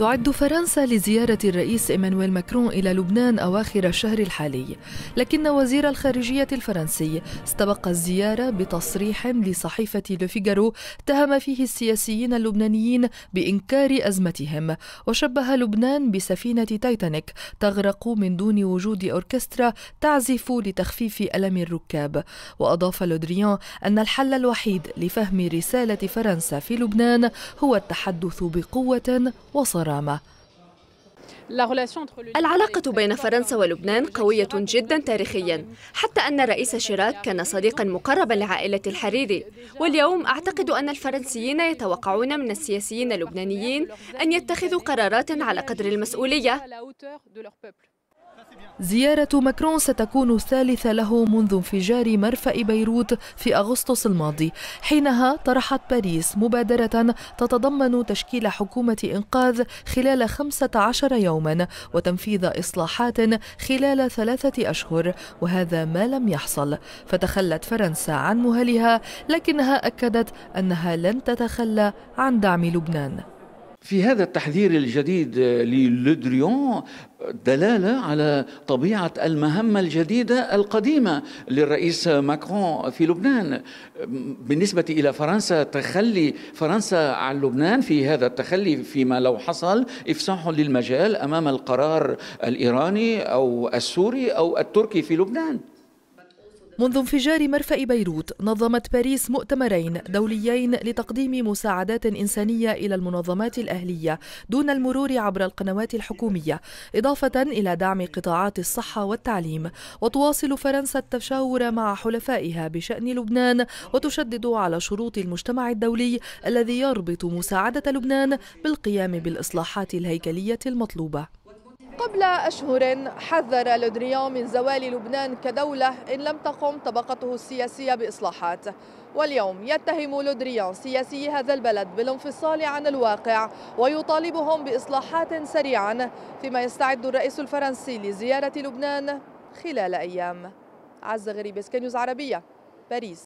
تعد فرنسا لزيارة الرئيس إيمانويل ماكرون إلى لبنان أواخر الشهر الحالي لكن وزير الخارجية الفرنسي استبق الزيارة بتصريح لصحيفة لوفيغارو اتهم فيه السياسيين اللبنانيين بإنكار أزمتهم وشبه لبنان بسفينة تايتانيك تغرق من دون وجود أوركسترا تعزف لتخفيف ألم الركاب وأضاف لودريان أن الحل الوحيد لفهم رسالة فرنسا في لبنان هو التحدث بقوة وصراحة الكرامة العلاقة بين فرنسا ولبنان قوية جدا تاريخيا حتى أن الرئيس شيراك كان صديقا مقربا لعائلة الحريري واليوم أعتقد أن الفرنسيين يتوقعون من السياسيين اللبنانيين أن يتخذوا قرارات على قدر المسؤولية زيارة ماكرون ستكون الثالثة له منذ انفجار مرفأ بيروت في أغسطس الماضي حينها طرحت باريس مبادرة تتضمن تشكيل حكومة إنقاذ خلال 15 يوما وتنفيذ إصلاحات خلال ثلاثة أشهر وهذا ما لم يحصل فتخلت فرنسا عن مهلها لكنها أكدت أنها لن تتخلى عن دعم لبنان في هذا التحذير الجديد آه، للودريون آه، دلالة على طبيعة المهمة الجديدة القديمة للرئيس ماكرون في لبنان آه، بالنسبة إلى فرنسا تخلي فرنسا عن لبنان في هذا التخلي فيما لو حصل إفساح للمجال أمام القرار الإيراني أو السوري أو التركي في لبنان منذ انفجار مرفأ بيروت نظمت باريس مؤتمرين دوليين لتقديم مساعدات إنسانية إلى المنظمات الأهلية دون المرور عبر القنوات الحكومية إضافة إلى دعم قطاعات الصحة والتعليم وتواصل فرنسا التشاور مع حلفائها بشأن لبنان وتشدد على شروط المجتمع الدولي الذي يربط مساعدة لبنان بالقيام بالإصلاحات الهيكلية المطلوبة قبل أشهر حذر لودريان من زوال لبنان كدولة إن لم تقم طبقته السياسية بإصلاحات واليوم يتهم لودريان سياسي هذا البلد بالانفصال عن الواقع ويطالبهم بإصلاحات سريعا فيما يستعد الرئيس الفرنسي لزيارة لبنان خلال أيام عز غريب سكينيوز عربية باريس